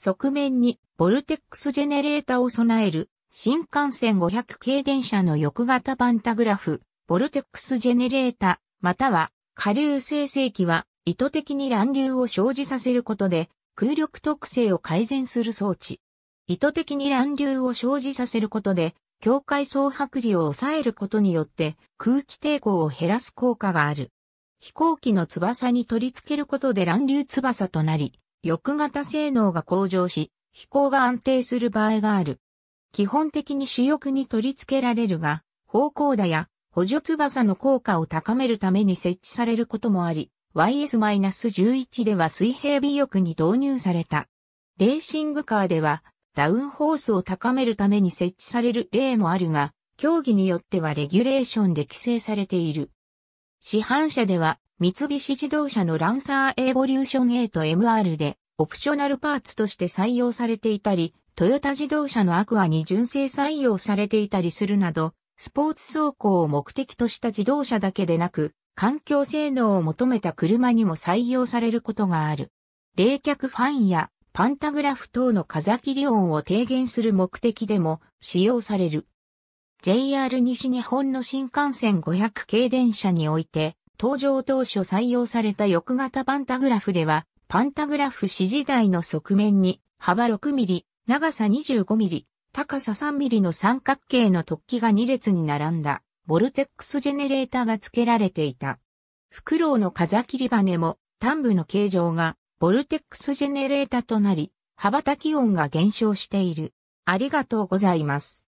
側面にボルテックスジェネレータを備える新幹線500系電車の翼型パンタグラフ、ボルテックスジェネレータ、または下流生成器は意図的に乱流を生じさせることで空力特性を改善する装置。意図的に乱流を生じさせることで境界層剥離を抑えることによって空気抵抗を減らす効果がある。飛行機の翼に取り付けることで乱流翼となり、翼型性能が向上し、飛行が安定する場合がある。基本的に主翼に取り付けられるが、方向打や補助翼の効果を高めるために設置されることもあり、YS-11 では水平尾翼に導入された。レーシングカーではダウンホースを高めるために設置される例もあるが、競技によってはレギュレーションで規制されている。市販車では三菱自動車のランサーエボリューション A と MR でオプショナルパーツとして採用されていたり、トヨタ自動車のアクアに純正採用されていたりするなど、スポーツ走行を目的とした自動車だけでなく、環境性能を求めた車にも採用されることがある。冷却ファンやパンタグラフ等の風切り音を低減する目的でも使用される。JR 西日本の新幹線500系電車において、登場当初採用された翼型パンタグラフでは、パンタグラフ指時台の側面に幅6ミリ、長さ25ミリ、高さ3ミリの三角形の突起が2列に並んだ、ボルテックスジェネレーターが付けられていた。フクロウの風切り羽も、端部の形状が、ボルテックスジェネレーターとなり、羽ばたき音が減少している。ありがとうございます。